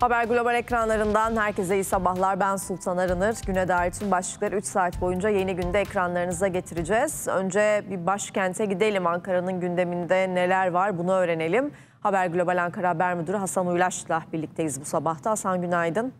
Haber Global ekranlarından herkese iyi sabahlar. Ben Sultan Arınır. Güne dair tüm başlıkları 3 saat boyunca yeni günde ekranlarınıza getireceğiz. Önce bir başkente gidelim. Ankara'nın gündeminde neler var bunu öğrenelim. Haber Global Ankara Haber Müdürü Hasan Uylaş'la birlikteyiz bu sabahta. Hasan günaydın.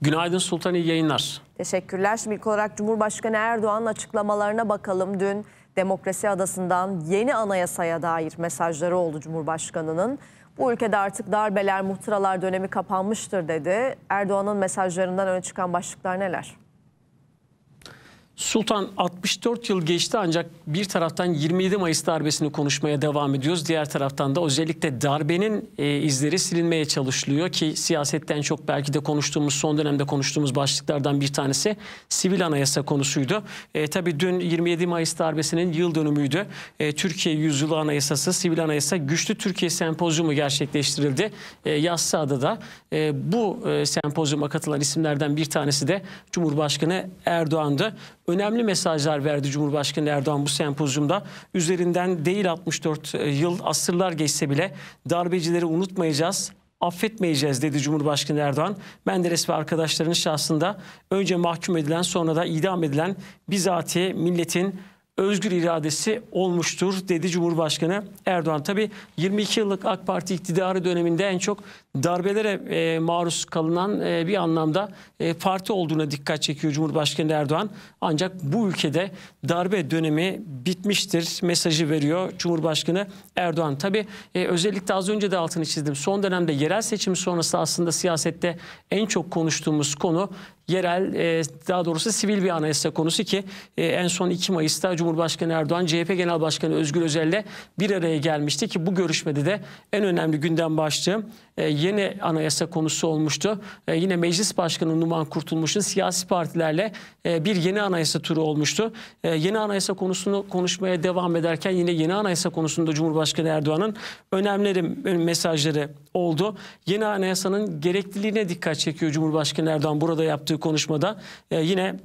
Günaydın Sultan iyi yayınlar. Teşekkürler. Şimdi ilk olarak Cumhurbaşkanı Erdoğan'ın açıklamalarına bakalım. Dün Demokrasi Adası'ndan yeni anayasaya dair mesajları oldu Cumhurbaşkanı'nın. Bu ülkede artık darbeler, muhtıralar dönemi kapanmıştır dedi. Erdoğan'ın mesajlarından öne çıkan başlıklar neler? Sultan 64 yıl geçti ancak bir taraftan 27 Mayıs darbesini konuşmaya devam ediyoruz. Diğer taraftan da özellikle darbenin e, izleri silinmeye çalışılıyor ki siyasetten çok belki de konuştuğumuz son dönemde konuştuğumuz başlıklardan bir tanesi sivil anayasa konusuydu. E, Tabi dün 27 Mayıs darbesinin yıl dönümüydü. E, Türkiye Yüzyılı Anayasası Sivil Anayasa Güçlü Türkiye Sempozyumu gerçekleştirildi. E, Yassıada da e, bu e, sempozyuma katılan isimlerden bir tanesi de Cumhurbaşkanı Erdoğan'dı önemli mesajlar verdi Cumhurbaşkanı Erdoğan bu sempozyumda. Üzerinden değil 64 e, yıl asırlar geçse bile darbecileri unutmayacağız affetmeyeceğiz dedi Cumhurbaşkanı Erdoğan. Menderes ve arkadaşlarının şahsında önce mahkum edilen sonra da idam edilen bizatihi milletin özgür iradesi olmuştur dedi Cumhurbaşkanı Erdoğan. Tabi 22 yıllık AK Parti iktidarı döneminde en çok darbelere e, maruz kalınan e, bir anlamda e, parti olduğuna dikkat çekiyor Cumhurbaşkanı Erdoğan. Ancak bu ülkede darbe dönemi bitmiştir mesajı veriyor Cumhurbaşkanı Erdoğan. Tabi e, özellikle az önce de altını çizdim. Son dönemde yerel seçim sonrası aslında siyasette en çok konuştuğumuz konu yerel e, daha doğrusu sivil bir anayasa konusu ki e, en son 2 Mayıs'ta Cumhurbaşkanı Erdoğan CHP Genel Başkanı Özgür Özel'le bir araya gelmişti ki bu görüşmede de en önemli gündem başlığı e, yeni anayasa konusu olmuştu. yine Meclis Başkanı Numan Kurtulmuş'un siyasi partilerle bir yeni anayasa turu olmuştu. yeni anayasa konusunu konuşmaya devam ederken yine yeni anayasa konusunda Cumhurbaşkanı Erdoğan'ın önemli mesajları oldu. Yeni anayasanın gerekliliğine dikkat çekiyor Cumhurbaşkanı Erdoğan burada yaptığı konuşmada e, yine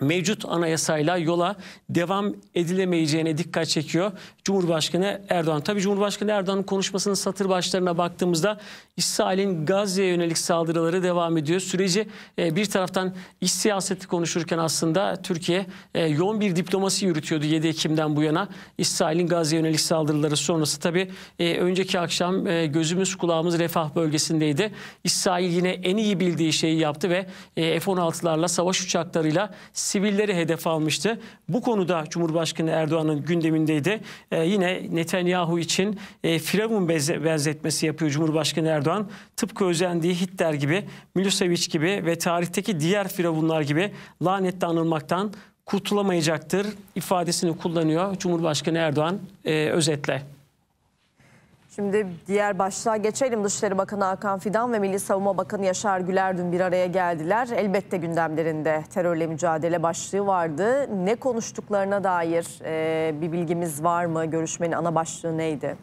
mevcut anayasayla yola devam edilemeyeceğine dikkat çekiyor Cumhurbaşkanı Erdoğan. Tabi Cumhurbaşkanı Erdoğan'ın konuşmasının satır başlarına baktığımızda İsrail'in Gazze'ye yönelik saldırıları devam ediyor. Süreci e, bir taraftan iş siyaseti konuşurken aslında Türkiye e, yoğun bir diplomasi yürütüyordu 7 Ekim'den bu yana. İsrail'in Gazze'ye yönelik saldırıları sonrası tabi e, önceki akşam gözümüz kulağımız refah bölgesindeydi. İsrail yine en iyi bildiği şeyi yaptı ve F-16'larla savaş uçaklarıyla sivilleri hedef almıştı. Bu konuda Cumhurbaşkanı Erdoğan'ın gündemindeydi. E, yine Netanyahu için e, Firavun benzetmesi yapıyor Cumhurbaşkanı Erdoğan. Tıpkı özendiği Hitler gibi, Milosevic gibi ve tarihteki diğer Firavunlar gibi lanetle anılmaktan kurtulamayacaktır ifadesini kullanıyor Cumhurbaşkanı Erdoğan e, özetle. Şimdi diğer başlığa geçelim. Dışişleri Bakanı Hakan Fidan ve Milli Savunma Bakanı Yaşar Güler dün bir araya geldiler. Elbette gündemlerinde terörle mücadele başlığı vardı. Ne konuştuklarına dair bir bilgimiz var mı? Görüşmenin ana başlığı neydi?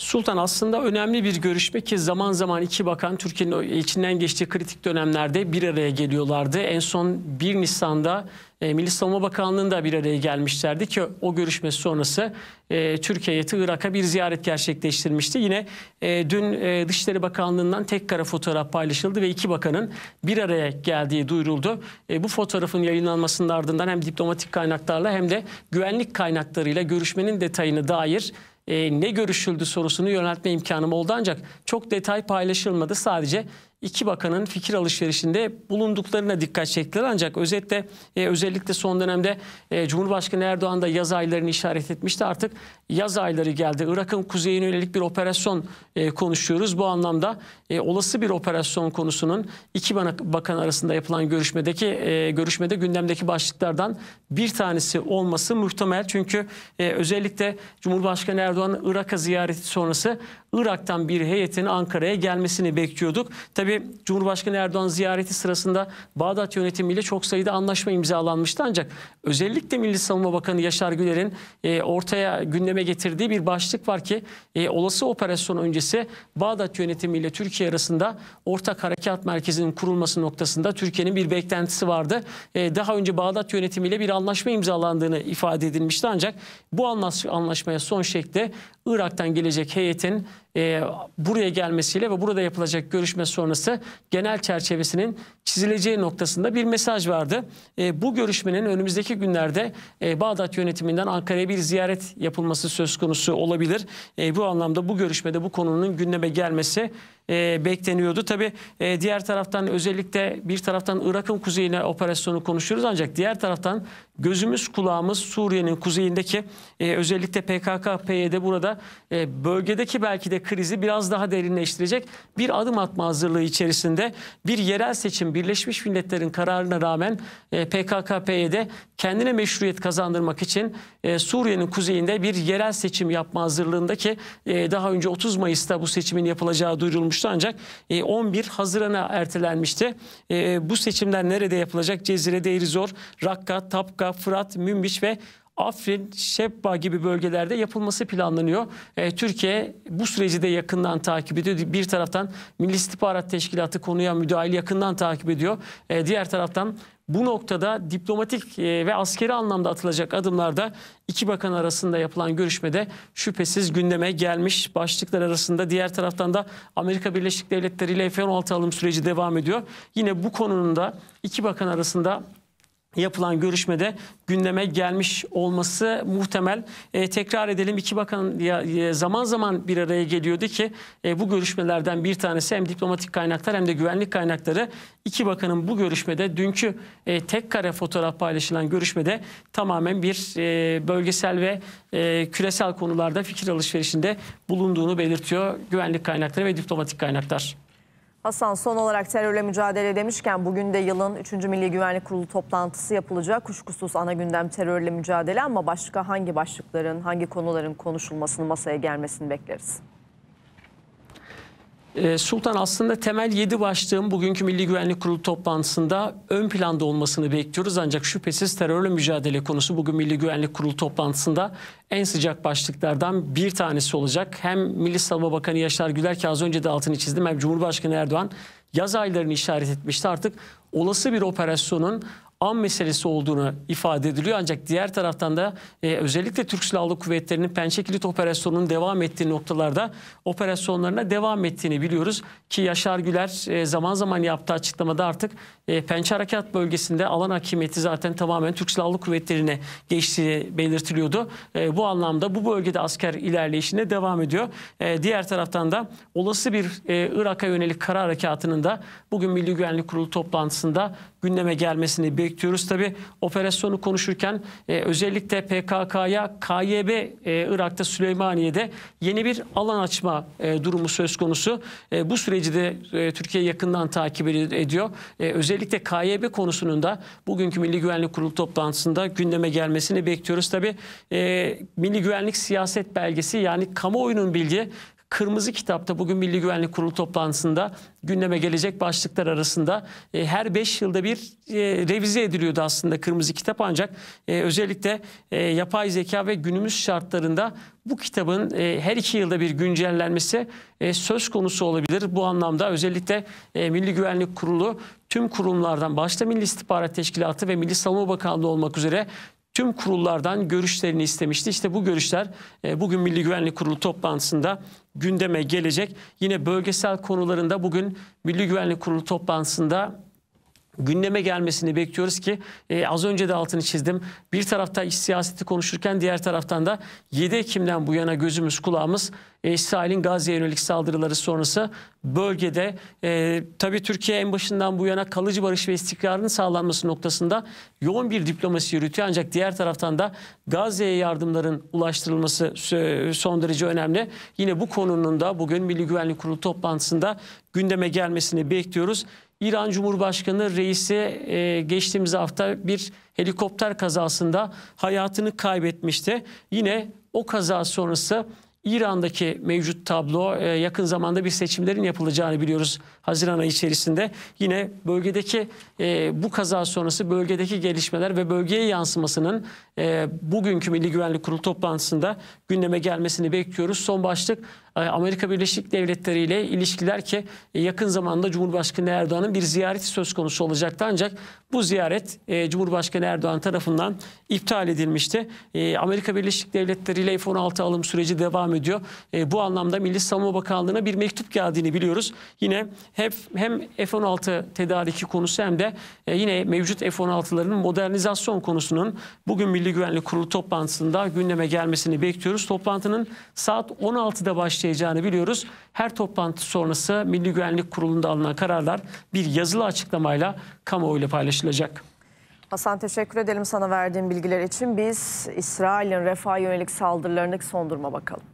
Sultan aslında önemli bir görüşme ki zaman zaman iki bakan Türkiye'nin içinden geçtiği kritik dönemlerde bir araya geliyorlardı. En son 1 Nisan'da e, Milli Savunma Bakanlığı'nda bir araya gelmişlerdi ki o görüşme sonrası e, Türkiye Irak'a bir ziyaret gerçekleştirmişti. Yine e, dün e, Dışişleri Bakanlığı'ndan tek kara fotoğraf paylaşıldı ve iki bakanın bir araya geldiği duyuruldu. E, bu fotoğrafın yayınlanmasının ardından hem diplomatik kaynaklarla hem de güvenlik kaynaklarıyla görüşmenin detayını dair e, ne görüşüldü sorusunu yöneltme imkanım oldu ancak çok detay paylaşılmadı. Sadece iki bakanın fikir alışverişinde bulunduklarına dikkat çektiler. Ancak özetle e, özellikle son dönemde e, Cumhurbaşkanı Erdoğan da yaz aylarını işaret etmişti. Artık yaz ayları geldi. Irak'ın kuzeyine yönelik bir operasyon e, konuşuyoruz. Bu anlamda e, olası bir operasyon konusunun iki bakan arasında yapılan görüşmedeki e, görüşmede gündemdeki başlıklardan bir tanesi olması muhtemel. Çünkü e, özellikle Cumhurbaşkanı Erdoğan Irak'a ziyareti sonrası Irak'tan bir heyetin Ankara'ya gelmesini bekliyorduk. Tabi Cumhurbaşkanı Erdoğan ziyareti sırasında Bağdat yönetimiyle çok sayıda anlaşma imzalanmıştı ancak özellikle Milli Savunma Bakanı Yaşar Güler'in e, ortaya gündeme getirdiği bir başlık var ki e, olası operasyon öncesi Bağdat yönetimiyle Türkiye arasında ortak harekat merkezinin kurulması noktasında Türkiye'nin bir beklentisi vardı. E, daha önce Bağdat yönetimiyle bir anlaşma imzalandığını ifade edilmişti ancak bu anlaşmaya son şekli Irak'tan gelecek heyetin e, buraya gelmesiyle ve burada yapılacak görüşme sonrası genel çerçevesinin çizileceği noktasında bir mesaj vardı. E, bu görüşmenin önümüzdeki günlerde e, Bağdat yönetiminden Ankara'ya bir ziyaret yapılması söz konusu olabilir. E, bu anlamda bu görüşmede bu konunun gündeme gelmesi e, bekleniyordu. Tabi e, diğer taraftan özellikle bir taraftan Irak'ın kuzeyine operasyonu konuşuyoruz ancak diğer taraftan gözümüz kulağımız Suriye'nin kuzeyindeki e, özellikle PKK, PYD burada e, bölgedeki belki de krizi biraz daha derinleştirecek bir adım atma hazırlığı içerisinde bir yerel seçim Birleşmiş Milletler'in kararına rağmen e, PKK, PYD kendine meşruiyet kazandırmak için e, Suriye'nin kuzeyinde bir yerel seçim yapma hazırlığındaki e, daha önce 30 Mayıs'ta bu seçimin yapılacağı duyurulmuştu ancak e, 11 Haziran'a ertelenmişti. E, bu seçimler nerede yapılacak? Cezire, Deirizor, Rakka, Tapka, Fırat, Münbiç ve Afrin, Şebba gibi bölgelerde yapılması planlanıyor. E, Türkiye bu süreci de yakından takip ediyor. Bir taraftan Milli İstihbarat Teşkilatı konuya müdahil yakından takip ediyor. E, diğer taraftan bu noktada diplomatik e, ve askeri anlamda atılacak adımlarda iki bakan arasında yapılan görüşmede şüphesiz gündeme gelmiş başlıklar arasında. Diğer taraftan da Amerika Birleşik Devletleri ile F-16 alım süreci devam ediyor. Yine bu konunun da iki bakan arasında yapılan görüşmede gündeme gelmiş olması muhtemel. E, tekrar edelim iki bakan ya, e, zaman zaman bir araya geliyordu ki e, bu görüşmelerden bir tanesi hem diplomatik kaynaklar hem de güvenlik kaynakları iki bakanın bu görüşmede dünkü e, tek kare fotoğraf paylaşılan görüşmede tamamen bir e, bölgesel ve e, küresel konularda fikir alışverişinde bulunduğunu belirtiyor güvenlik kaynakları ve diplomatik kaynaklar. Hasan son olarak terörle mücadele demişken bugün de yılın 3. Milli Güvenlik Kurulu toplantısı yapılacak. Kuşkusuz ana gündem terörle mücadele ama başka hangi başlıkların, hangi konuların konuşulmasını, masaya gelmesini bekleriz? Ee, Sultan aslında temel 7 başlığın bugünkü Milli Güvenlik Kurulu toplantısında ön planda olmasını bekliyoruz. Ancak şüphesiz terörle mücadele konusu bugün Milli Güvenlik Kurulu toplantısında en sıcak başlıklardan bir tanesi olacak. Hem Milli Savunma Bakanı Yaşar Güler ki az önce de altını çizdim hem Cumhurbaşkanı Erdoğan yaz aylarını işaret etmişti. Artık olası bir operasyonun an meselesi olduğunu ifade ediliyor. Ancak diğer taraftan da e, özellikle Türk Silahlı Kuvvetleri'nin Pençe Kilit Operasyonu'nun devam ettiği noktalarda operasyonlarına devam ettiğini biliyoruz. Ki Yaşar Güler e, zaman zaman yaptığı açıklamada artık e, Pençe Harekat Bölgesi'nde alan hakimiyeti zaten tamamen Türk Silahlı Kuvvetleri'ne geçtiği belirtiliyordu. E, bu anlamda bu bölgede asker ilerleyişine devam ediyor. E, diğer taraftan da olası bir e, Irak'a yönelik kara harekatının da bugün Milli Güvenlik Kurulu toplantısında gündeme gelmesini bekliyoruz bekliyoruz. Tabi operasyonu konuşurken e, özellikle PKK'ya KYB e, Irak'ta Süleymaniye'de yeni bir alan açma e, durumu söz konusu. E, bu süreci de e, Türkiye yakından takip ediyor. E, özellikle KYB konusunun da bugünkü Milli Güvenlik Kurulu toplantısında gündeme gelmesini bekliyoruz. Tabi e, Milli Güvenlik Siyaset Belgesi yani kamuoyunun bildiği Kırmızı Kitap'ta bugün Milli Güvenlik Kurulu toplantısında gündeme gelecek başlıklar arasında e, her 5 yılda bir e, revize ediliyordu aslında Kırmızı Kitap ancak e, özellikle e, yapay zeka ve günümüz şartlarında bu kitabın e, her iki yılda bir güncellenmesi e, söz konusu olabilir. Bu anlamda özellikle e, Milli Güvenlik Kurulu tüm kurumlardan başta Milli İstihbarat Teşkilatı ve Milli Savunma Bakanlığı olmak üzere tüm kurullardan görüşlerini istemişti. İşte bu görüşler e, bugün Milli Güvenlik Kurulu toplantısında gündeme gelecek. Yine bölgesel konularında bugün Milli Güvenlik Kurulu toplantısında gündeme gelmesini bekliyoruz ki e, az önce de altını çizdim. Bir tarafta iç siyaseti konuşurken diğer taraftan da 7 Ekim'den bu yana gözümüz kulağımız e, İsrail'in Gazze'ye yönelik saldırıları sonrası bölgede e, tabii Türkiye en başından bu yana kalıcı barış ve istikrarın sağlanması noktasında yoğun bir diplomasi yürütüyor. Ancak diğer taraftan da Gazze'ye yardımların ulaştırılması son derece önemli. Yine bu konunun da bugün Milli Güvenlik Kurulu toplantısında gündeme gelmesini bekliyoruz. İran Cumhurbaşkanı reisi e, geçtiğimiz hafta bir helikopter kazasında hayatını kaybetmişti. Yine o kaza sonrası İran'daki mevcut tablo e, yakın zamanda bir seçimlerin yapılacağını biliyoruz Haziran ayı içerisinde. Yine bölgedeki e, bu kaza sonrası bölgedeki gelişmeler ve bölgeye yansımasının e, bugünkü Milli Güvenlik Kurulu toplantısında gündeme gelmesini bekliyoruz. Son başlık ee, Amerika Birleşik Devletleri ile ilişkiler ki e, yakın zamanda Cumhurbaşkanı Erdoğan'ın bir ziyareti söz konusu olacaktı ancak bu ziyaret e, Cumhurbaşkanı Erdoğan tarafından iptal edilmişti. E, Amerika Birleşik Devletleri ile F-16 alım süreci devam ediyor. Bu anlamda Milli Savunma Bakanlığı'na bir mektup geldiğini biliyoruz. Yine hep hem F-16 tedariki konusu hem de yine mevcut F-16'ların modernizasyon konusunun bugün Milli Güvenlik Kurulu toplantısında gündeme gelmesini bekliyoruz. Toplantının saat 16'da başlayacak başlayacağını biliyoruz. Her toplantı sonrası Milli Güvenlik Kurulu'nda alınan kararlar bir yazılı açıklamayla kamuoyuyla paylaşılacak. Hasan teşekkür edelim sana verdiğin bilgiler için. Biz İsrail'in refah yönelik saldırılarındaki son duruma bakalım.